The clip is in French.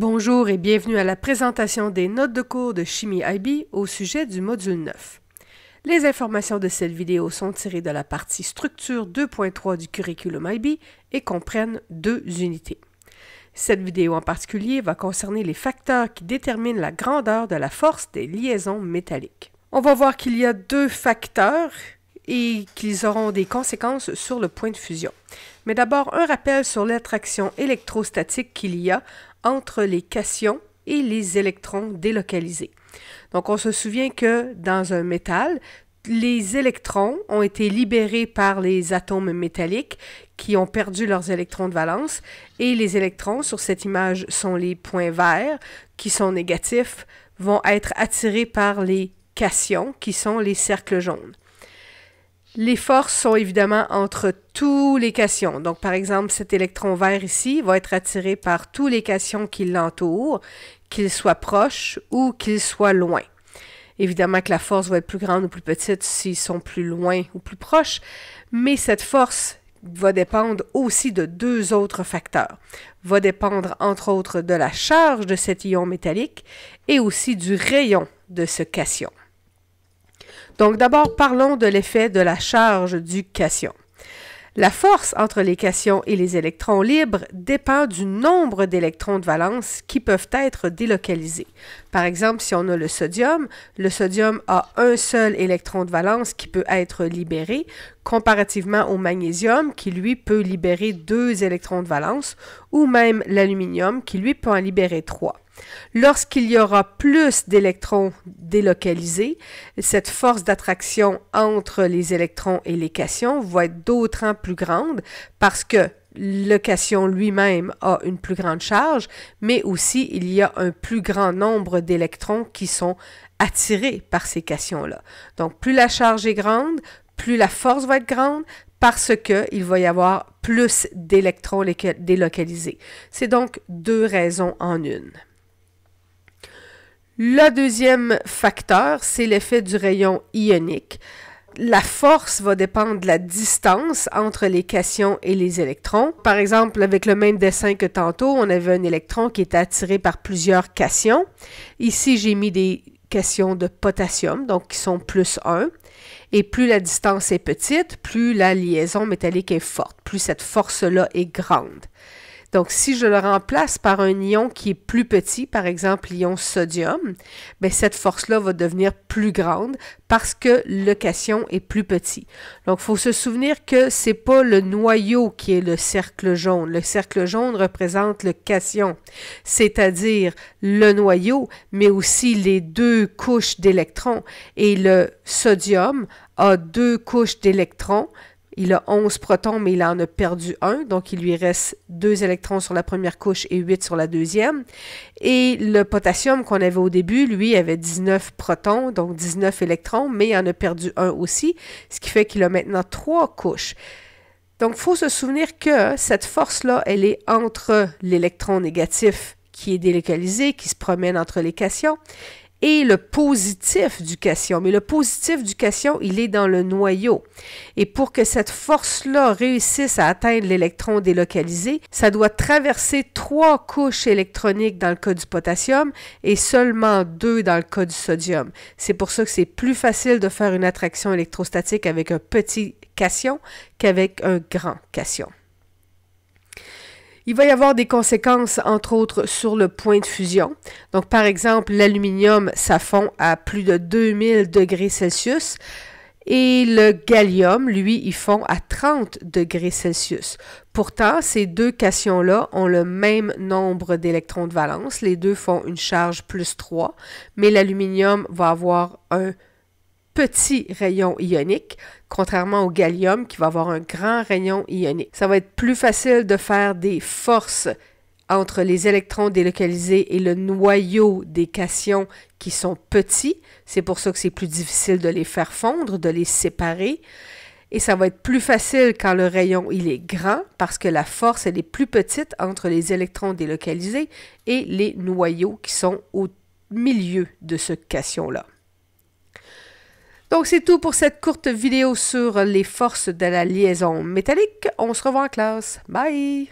Bonjour et bienvenue à la présentation des notes de cours de Chimie IB au sujet du module 9. Les informations de cette vidéo sont tirées de la partie Structure 2.3 du curriculum IB et comprennent deux unités. Cette vidéo en particulier va concerner les facteurs qui déterminent la grandeur de la force des liaisons métalliques. On va voir qu'il y a deux facteurs et qu'ils auront des conséquences sur le point de fusion. Mais d'abord, un rappel sur l'attraction électrostatique qu'il y a entre les cations et les électrons délocalisés. Donc on se souvient que dans un métal, les électrons ont été libérés par les atomes métalliques qui ont perdu leurs électrons de valence et les électrons sur cette image sont les points verts qui sont négatifs vont être attirés par les cations qui sont les cercles jaunes. Les forces sont évidemment entre tous les cations. Donc, par exemple, cet électron vert ici va être attiré par tous les cations qui l'entourent, qu'ils soient proches ou qu'ils soient loin. Évidemment que la force va être plus grande ou plus petite s'ils sont plus loin ou plus proches, mais cette force va dépendre aussi de deux autres facteurs. Va dépendre entre autres de la charge de cet ion métallique et aussi du rayon de ce cation. Donc d'abord, parlons de l'effet de la charge du cation. La force entre les cations et les électrons libres dépend du nombre d'électrons de valence qui peuvent être délocalisés. Par exemple, si on a le sodium, le sodium a un seul électron de valence qui peut être libéré, comparativement au magnésium qui, lui, peut libérer deux électrons de valence, ou même l'aluminium qui, lui, peut en libérer trois. Lorsqu'il y aura plus d'électrons délocalisés, cette force d'attraction entre les électrons et les cations va être d'autant plus grande parce que le cation lui-même a une plus grande charge, mais aussi il y a un plus grand nombre d'électrons qui sont attirés par ces cations-là. Donc plus la charge est grande, plus la force va être grande parce qu'il va y avoir plus d'électrons délocalisés. C'est donc deux raisons en une. Le deuxième facteur, c'est l'effet du rayon ionique. La force va dépendre de la distance entre les cations et les électrons. Par exemple, avec le même dessin que tantôt, on avait un électron qui était attiré par plusieurs cations. Ici, j'ai mis des cations de potassium, donc qui sont plus 1. Et plus la distance est petite, plus la liaison métallique est forte, plus cette force-là est grande. Donc, si je le remplace par un ion qui est plus petit, par exemple l'ion sodium, bien, cette force-là va devenir plus grande parce que le cation est plus petit. Donc, il faut se souvenir que c'est pas le noyau qui est le cercle jaune. Le cercle jaune représente le cation, c'est-à-dire le noyau, mais aussi les deux couches d'électrons. Et le sodium a deux couches d'électrons, il a 11 protons, mais il en a perdu un, donc il lui reste 2 électrons sur la première couche et 8 sur la deuxième. Et le potassium qu'on avait au début, lui, avait 19 protons, donc 19 électrons, mais il en a perdu un aussi, ce qui fait qu'il a maintenant 3 couches. Donc, il faut se souvenir que cette force-là, elle est entre l'électron négatif qui est délocalisé, qui se promène entre les cations, et le positif du cation. Mais le positif du cation, il est dans le noyau. Et pour que cette force-là réussisse à atteindre l'électron délocalisé, ça doit traverser trois couches électroniques dans le cas du potassium et seulement deux dans le cas du sodium. C'est pour ça que c'est plus facile de faire une attraction électrostatique avec un petit cation qu'avec un grand cation. Il va y avoir des conséquences, entre autres, sur le point de fusion. Donc, par exemple, l'aluminium, ça fond à plus de 2000 degrés Celsius. Et le gallium, lui, il fond à 30 degrés Celsius. Pourtant, ces deux cations-là ont le même nombre d'électrons de valence. Les deux font une charge plus 3, mais l'aluminium va avoir un petit rayon ionique, contrairement au gallium qui va avoir un grand rayon ionique. Ça va être plus facile de faire des forces entre les électrons délocalisés et le noyau des cations qui sont petits. C'est pour ça que c'est plus difficile de les faire fondre, de les séparer. Et ça va être plus facile quand le rayon il est grand parce que la force elle est plus petite entre les électrons délocalisés et les noyaux qui sont au milieu de ce cation-là. Donc, c'est tout pour cette courte vidéo sur les forces de la liaison métallique. On se revoit en classe. Bye!